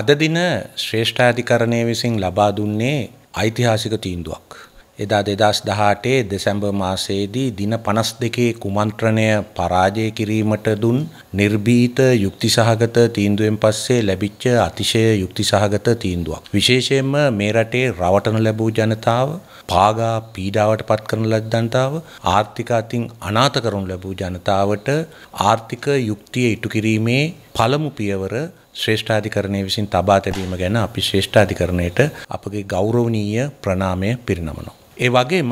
අද දින ශ්‍රේෂ්ඨාධිකරණය විසින් ලබා දුන්නේ ඓතිහාසික තීන්දුවක්. එදා 2018 දෙසැම්බර් මාසයේදී දින 52 කුමන්ත්‍රණය පරාජය කිරීමට දුන් නිර්භීත යුක්තිසහගත තීන්දුවෙන් පස්සේ ලැබිච්ච අතිශය යුක්තිසහගත තීන්දුවක්. විශේෂයෙන්ම මේ රටේ රවටන ලැබූ ජනතාව පාගා පීඩාවට පත් කරන ලද ජනතාව ආර්ථික අතින් අනාථ කරනු ලැබූ ජනතාවට ආර්ථික යුක්තිය ඉටු කිරීමේ පළමු පියවර ශ්‍රේෂ්ඨාධිකරණය විසින් තබා තැබීම ගැන අපි ශ්‍රේෂ්ඨාධිකරණයට අපගේ ගෞරවනීය ප්‍රණාමය පිරිනමනවා. ඒ වගේම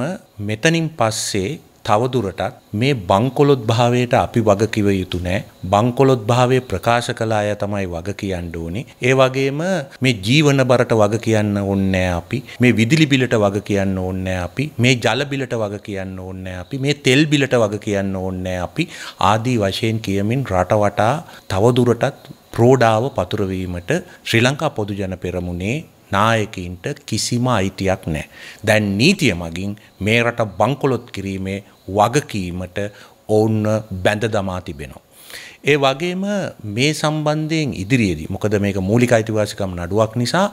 මෙතනින් පස්සේ තවදුරටත් මේ බංකොලොත් භාවයට අපි වගකිව යුතු නෑ බංකොලොත් භාවය ප්‍රකාශ කලා අය තමයි වග කියන්න ඕනේ ඒ වගේම මේ ජීවන බරට වග කියන්න ඕන්නෑ අපි මේ විදිලි බිලට වග කියන්න ඕන්නෑ අපි මේ ජල බිලට වග කියන්න ඕන්නෑ අපි මේ තෙල් බිලට වග කියන්න ඕන්නෑ අපි ආදී වශයෙන් කියමින් රට වටා තවදුරටත් ප්‍රෝඩාව පතුරවීමට ශ්‍රී ලංකා පොදු ජන පෙරමුණේ නායකයින්ට කිසිම අයිතියක් නැහැ. දැන් නීතිය මගින් මේ රට බංකොලොත් කිරීමේ වගකීමට ඔවුන් බැඳ දමා තිබෙනවා. ඒ වගේම මේ සම්බන්ධයෙන් ඉදිරියේදී මොකද මේක මූලික අයිතිවාසිකම් නඩුවක් නිසා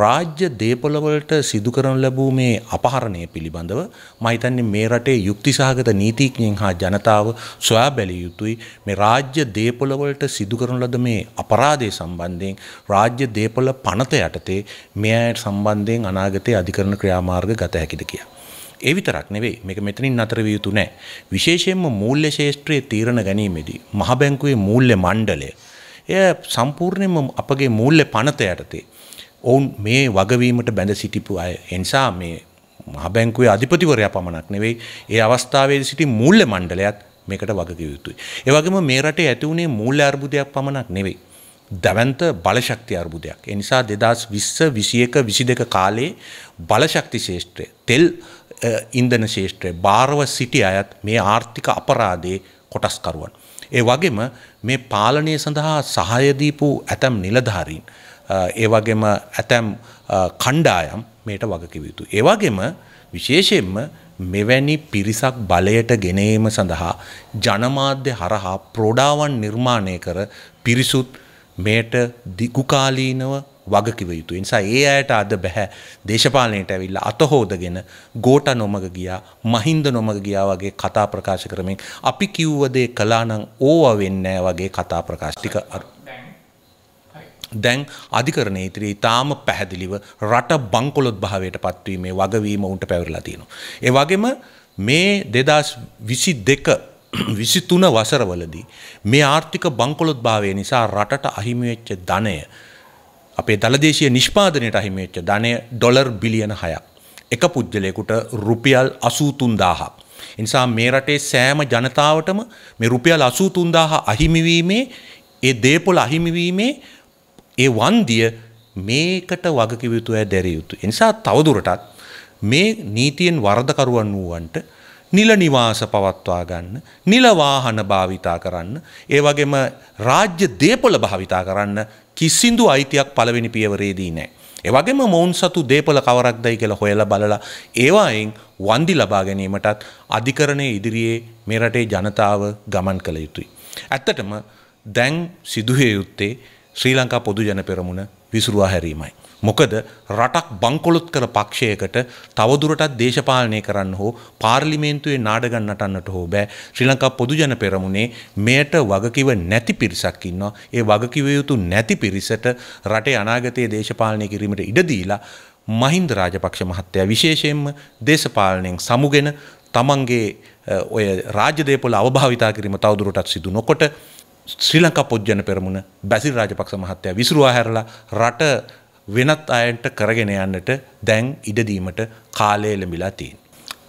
රාජ්‍ය දේපොළවලට සිදු කරන ලැබූ මේ අපහරණය පිළිබඳව මම හිතන්නේ මේ රටේ යුක්තිසහගත නීතිඥයන් හා ජනතාව සොයා බැලිය යුතුයි මේ රාජ්‍ය දේපොළවලට සිදු කරන ලද මේ අපරාධය සම්බන්ධයෙන් රාජ්‍ය දේපොළ පනත යටතේ මේ අයට සම්බන්ධයෙන් අනාගතයේ අධිකරණ ක්‍රියාමාර්ග ගත හැකිද කියලා ඒ විතරක් නෙවෙයි මේක මෙතනින් නතර විය යුතු නෑ. විශේෂයෙන්ම මූල්‍ය ශාස්ත්‍රයේ තීරණ ගැනීමේදී මහ බැංකුවේ මූල්‍ය මණ්ඩලය එය සම්පූර්ණයෙන්ම අපගේ මූල්‍ය පනත යටතේ ඔවුන් මේ වගවීමට බැඳ සිටිපු අය. එනිසා මේ මහ බැංකුවේ අධිපතිවරයා පමණක් නෙවෙයි ඒ අවස්ථාවේදී සිටි මූල්‍ය මණ්ඩලයත් මේකට වගකිව යුතුයි. ඒ වගේම මේ රටේ ඇති වුණේ මූල්‍ය අර්බුදයක් පමණක් නෙවෙයි. දැවන්ත බලශක්ති අර්බුදයක්. එනිසා දෙදස් විස්ස විසියක විසි දෙක කාලේ බලශක්ති ශේෂත්‍රය තෙල් ඉන්දන ශේෂත්‍රය භාරව සිටි අයත් මේ ආර්ථික අපරාදේ කොටස්කරුවන්. ඒ වගේම මේ පාලනය සඳහා සහයදීපු ඇතැම් නිලධාරීන්. ඒ වගේම ඇතැම් කණ්ඩායම් මේට වගකිවයුතු. ඒවාගේම විශේෂයෙන්ම මෙවැනි පිරිසක් බලයට ගෙනීම සඳහා ජනමාධ්‍ය හරහා ප්‍රෝඩාවන් නිර්මාණය කර පිරිසුත් මේට දිගුකාලීනව වගකිව යුතු. නිසා ඒ අයට අද බැහැ දේශපාලනයට ඇවිල්ල අතහෝදගෙන ගෝට නොමග ගියා මහින්ද නොමග ගියා වගේ කතා ප්‍රකාශ කරමින් අපි කිව්වදේ කලානං ඕව වෙන්නෑ වගේ කතා ප්‍රකාශටික දැන් අධිකරණය ඉතිරී තාම පැහැදිලිව රට බංකොලොත් භාවයට පත්වීමේ වගවීම උන්ට පැවරලා තියෙනවා. ඒ වගේම මේ දෙදස් විසි දෙක විසිතුන වසරවලදී මේ ආර්ථික බංකොලොත් භාවය නිසා රටට අහිමිවෙච්ච ධනය අපේ දළදේශය නිෂ්පාදනයට අහිමිවෙච්ච ධනය ඩොලර් බිලියන හයක් එක පුද්ගලයකුට රුපියල් අසූතුන්දාහක්. එනිසා මේ රටේ සෑම ජනතාවටම මේ රුපියල් අසූතුන්දාහ අහිමිවීමේ ඒ දේපොල අහිමිවීමේ ඒ වන්දිය මේකට වගකිවයුතු ඇ දැරිය යුතු. එනිසා තවදුරටත් මේ නීතියෙන් වරදකරුවන් වූවන්ට නිල නිවාස පවත්වා ගන්න, නිල වාහන භාවිතා කරන්න, ඒ වගේම රාජ්‍ය දේපොළ භාවිතා කරන්න කිසිඳු අයිතියක් පළවෙනි පියවරේදී නැහැ. ඒ වගේම මොවුන් සතු දේපොළ කවරක්දයි කියලා හොයලා බලලා ඒවායින් වන්දි ලබා ගැනීමටත් අධිකරණයේ ඉදිරියේ මේ රටේ ජනතාව ගමන් කළ යුතුයි. ඇත්තටම දැන් සිදුවේ යුත්තේ ශ්‍රී ලංකා පොදු ජන පෙරමුණ විසුරුවා හැරීමයි. මොකද රටක් බංකොලොත් කළ පක්ෂයකට තවදුරටත් දේශපාලනය කරන්න හෝ පාර්ලිමේන්තුවේ නාඩගම් නටන්නට හෝ බෑ ශ්‍රී ලංකා පොදුජන පෙරමුණේ මෙයට වගකිව නැති පිරිසක් ඉන්නවා. ඒ වගකිව යුතු නැති පිරිසට රටේ අනාගතයේ දේශපාලනය කිරීමට ඉඩ දීලා මහින්ද රාජපක්ෂ මහත්තයා විශේෂයෙන්ම දේශපාලනයෙන් සමුගෙන තමන්ගේ ඔය රාජ්‍ය දේපොළ අවභාවිතා කිරීම තවදුරටත් සිදු නොකොට ශ්‍රී ලංකා පොජ්ජන පෙරමුණ බැසිල් රාජපක්ෂ මහත්තයා විසුරුවා හැරලා රට වෙනත් අයන්ට කරගෙන යන්නට දැන් ඉඩදීමට කාලය එළඹිලා තියෙන.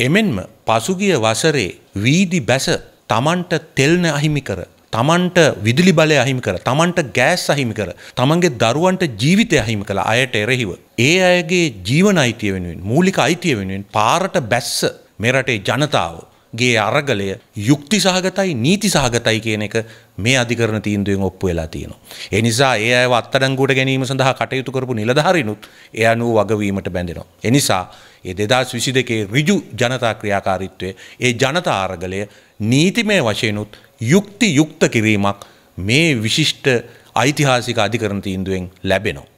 එමෙන්ම පසුගිය වසරේ වීදි බැස තමන්ට තෙල්න අහිමි කර තමන්ට විදුලි බලය අහිමි කර තමන්ට ගෑස් අහිමි කර තමන්ගේ දරුවන්ට ජීවිතය අහිමි කළ අයට එරෙහිව ඒ අයගේ ජීවන අයිතිය වෙනුවෙන් මූලික අයිතිය වෙනුවෙන් පාරට බැස්ස මෙරටේ ජනතාව ගේ අරගලය යුක්ති සහගතයි නීති සහගතයි කියන එක මේ අධිකරණ තීන්දුවෙන් ඔප්පු වෙලා තියෙනවා. ඒ නිසා ඒ අයව අත්අඩංගුවට ගැනීම සඳහා කටයුතු කරපු නිලධාරීනුත් ඒ අනුව වගවීමට බැඳෙනවා. ඒ නිසා ඒ 2022 ඍජු ජනතා ක්‍රියාකාරීත්වය ඒ ජනතා අරගලය නීතිමය වශයෙන්ුත් යුක්ති යුක්ත කිරීමක් මේ විශිෂ්ට ඓතිහාසික අධිකරණ තීන්දුවෙන් ලැබෙනවා.